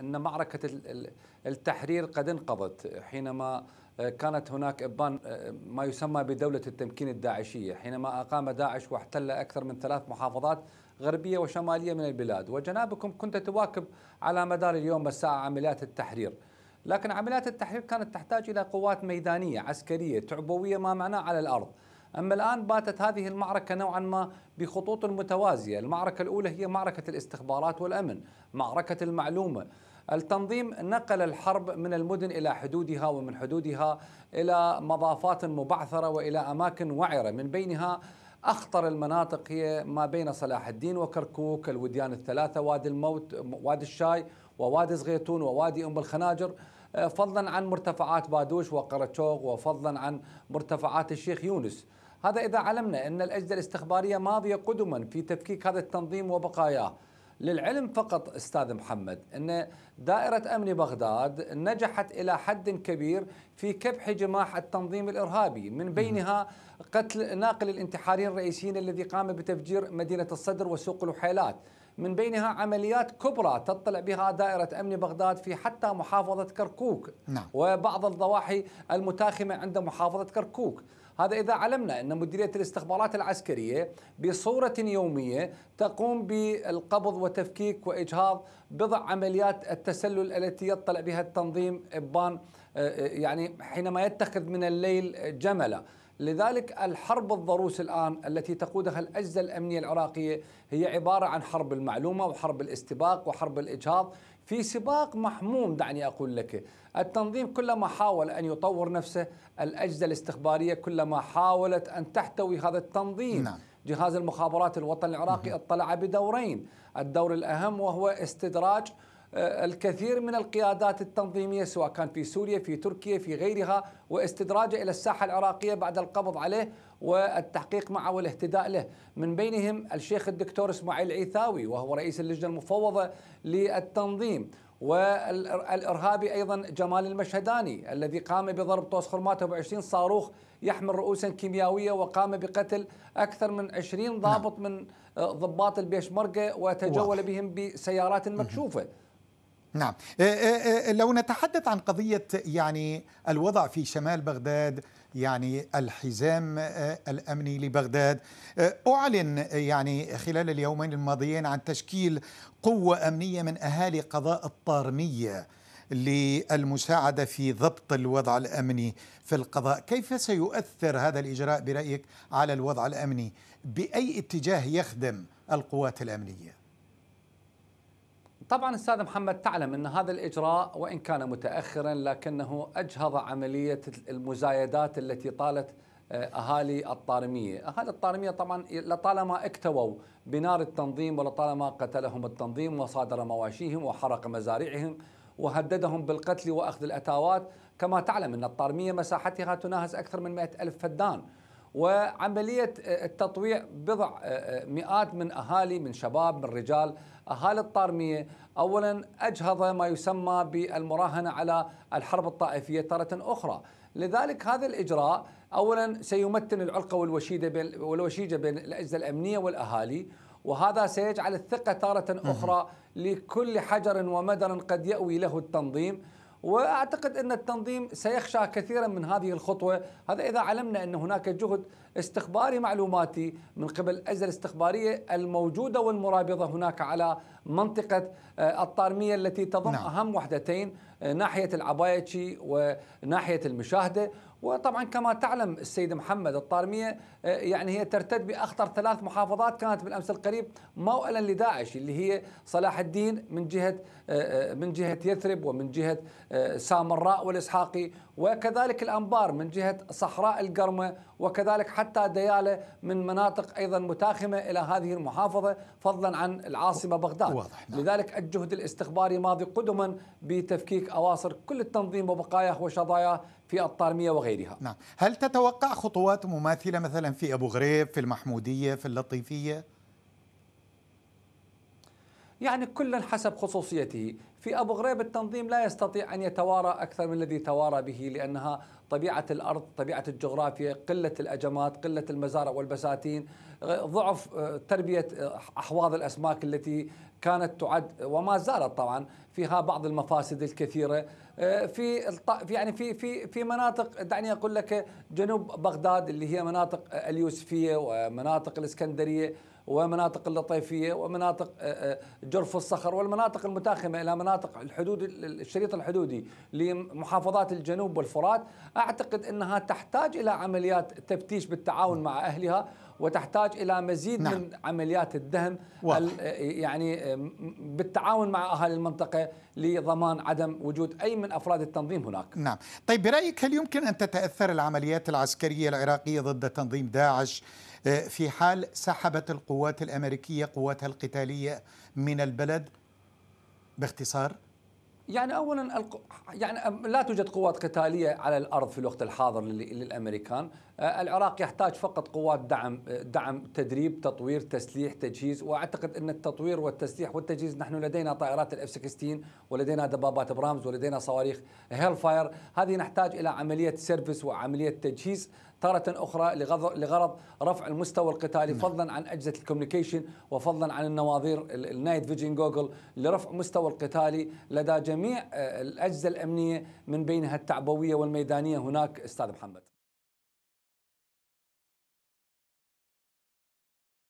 أن معركة التحرير قد انقضت حينما آه، كانت هناك إبان آه، ما يسمى بدولة التمكين الداعشية حينما أقام داعش واحتل أكثر من ثلاث محافظات غربية وشمالية من البلاد وجنابكم كنت تواكب على مدار اليوم والساعة عمليات التحرير لكن عمليات التحرير كانت تحتاج إلى قوات ميدانية عسكرية تعبوية ما معناه على الأرض أما الآن باتت هذه المعركة نوعا ما بخطوط متوازية المعركة الأولى هي معركة الاستخبارات والأمن معركة المعلومة التنظيم نقل الحرب من المدن الى حدودها ومن حدودها الى مضافات مبعثره والى اماكن وعره من بينها اخطر المناطق هي ما بين صلاح الدين وكركوك، الوديان الثلاثه، وادي الموت، وادي الشاي، ووادي صغيتون ووادي ام الخناجر، فضلا عن مرتفعات بادوش وقرتشوغ وفضلا عن مرتفعات الشيخ يونس. هذا إذا علمنا أن الأجهزة الاستخبارية ماضية قدما في تفكيك هذا التنظيم وبقاياه للعلم فقط استاذ محمد ان دائره امن بغداد نجحت الى حد كبير في كبح جماح التنظيم الارهابي من بينها قتل ناقل الانتحاريين الرئيسيين الذي قام بتفجير مدينه الصدر وسوق الوحيلات من بينها عمليات كبرى تطلع بها دائرة أمن بغداد في حتى محافظة كركوك نعم. وبعض الضواحي المتاخمة عند محافظة كركوك هذا إذا علمنا أن مديرية الاستخبارات العسكرية بصورة يومية تقوم بالقبض وتفكيك وإجهاض بضع عمليات التسلل التي يطلع بها التنظيم إبان آه، آه، يعني حينما يتخذ من الليل جمله لذلك الحرب الضروس الآن التي تقودها الأجهزة الأمنية العراقية هي عبارة عن حرب المعلومة وحرب الاستباق وحرب الإجهاض في سباق محموم دعني أقول لك التنظيم كلما حاول أن يطور نفسه الأجهزة الاستخبارية كلما حاولت أن تحتوي هذا التنظيم نعم. جهاز المخابرات الوطني العراقي اطلع بدورين الدور الأهم وهو استدراج آه، الكثير من القيادات التنظيمية سواء كان في سوريا في تركيا في غيرها واستدراجه إلى الساحة العراقية بعد القبض عليه والتحقيق معه والاهتداء له من بينهم الشيخ الدكتور إسماعيل العيثاوي وهو رئيس اللجنة المفوضة للتنظيم والارهابي ايضا جمال المشهداني الذي قام بضرب طوس خرماته ب 20 صاروخ يحمل رؤوسا كيميائيه وقام بقتل اكثر من 20 ضابط نعم. من آه، ضباط البيشمركه وتجول بهم بسيارات مكشوفه نعم آه، آه، آه، لو نتحدث عن قضية يعني الوضع في شمال بغداد يعني الحزام الأمني لبغداد أعلن يعني خلال اليومين الماضيين عن تشكيل قوة أمنية من أهالي قضاء الطارمية للمساعدة في ضبط الوضع الأمني في القضاء كيف سيؤثر هذا الإجراء برأيك على الوضع الأمني بأي اتجاه يخدم القوات الأمنية؟ طبعا استاذ محمد تعلم ان هذا الاجراء وان كان متاخرا لكنه اجهض عمليه المزايدات التي طالت آه، اهالي الطارميه، اهالي الطارميه طبعا لطالما اكتووا بنار التنظيم ولطالما قتلهم التنظيم وصادر مواشيهم وحرق مزارعهم وهددهم بالقتل واخذ الاتاوات، كما تعلم ان الطارميه مساحتها تناهز اكثر من 100 الف فدان، وعملية آه، التطويع بضع آه، آه، مئات من أهالي من شباب من رجال أهالي الطارمية أولا أجهض ما يسمى بالمراهنة على الحرب الطائفية تارة أخرى لذلك هذا الإجراء أولا سيمتن العلقة والوشيدة بين والوشيجة بين الأجهزة الأمنية والأهالي وهذا سيجعل الثقة تارة أخرى لكل حجر ومدر قد يأوي له التنظيم واعتقد ان التنظيم سيخشى كثيرا من هذه الخطوه، هذا اذا علمنا ان هناك جهد استخباري معلوماتي من قبل الاجهزه الاستخباريه الموجوده والمرابطه هناك على منطقه آه، الطارميه التي تضم نعم. اهم وحدتين آه، ناحيه العبايتشي وناحيه المشاهده وطبعا كما تعلم السيد محمد الطارمية آه، يعني هي ترتد بأخطر ثلاث محافظات كانت بالأمس القريب موئلا لداعش اللي هي صلاح الدين من جهة آه، آه، من جهة يثرب ومن جهة سامراء والإسحاقي وكذلك الأنبار من جهة صحراء القرمة وكذلك حتى ديالة من مناطق أيضا متاخمة إلى هذه المحافظة فضلا عن العاصمة بغداد واضح. نعم. لذلك الجهد الاستخباري ماضي قدما بتفكيك أواصر كل التنظيم وبقاياه وشظاياه في الطارمية وغيرها نعم. هل تتوقع خطوات مماثلة مثلا في أبو غريب في المحمودية في اللطيفية؟ يعني كل حسب خصوصيته في أبو غريب التنظيم لا يستطيع أن يتوارى أكثر من الذي توارى به لأنها طبيعة الأرض طبيعة الجغرافيا قلة الأجمات قلة المزارع والبساتين ضعف آه، تربية آه، أحواض الأسماك التي كانت تعد وما زالت طبعا فيها بعض المفاسد الكثيرة آه، في يعني في في في مناطق دعني أقول لك جنوب بغداد اللي هي مناطق اليوسفية ومناطق الإسكندرية ومناطق اللطيفية ومناطق آه، آه، جرف الصخر والمناطق المتاخمة إلى مناطق الحدود الشريط الحدودي لمحافظات الجنوب والفرات أعتقد أنها تحتاج إلى عمليات تفتيش بالتعاون مع أهلها وتحتاج الى مزيد نعم. من عمليات الدهن إيه، يعني إيه، بالتعاون مع اهالي المنطقه لضمان عدم وجود اي من افراد التنظيم هناك. نعم، طيب برايك هل يمكن ان تتاثر العمليات العسكريه العراقيه ضد تنظيم داعش إيه، في حال سحبت القوات الامريكيه قواتها القتاليه من البلد باختصار؟ يعني اولا يعني لا توجد قوات قتاليه على الارض في الوقت الحاضر للامريكان، آه، العراق يحتاج فقط قوات دعم آه، دعم تدريب، تطوير، تسليح، تجهيز، واعتقد ان التطوير والتسليح والتجهيز نحن لدينا طائرات الاف 16 ولدينا دبابات برامز ولدينا صواريخ هيل فاير، هذه نحتاج الى عمليه سيرفس وعمليه تجهيز تارة أخرى لغرض رفع المستوى القتالي نعم. فضلا عن أجهزة الكوميونيكيشن وفضلا عن النواظير النايت فيجن جوجل لرفع مستوى القتالي لدى جميع آه، الأجهزة الأمنية من بينها التعبوية والميدانية هناك أستاذ محمد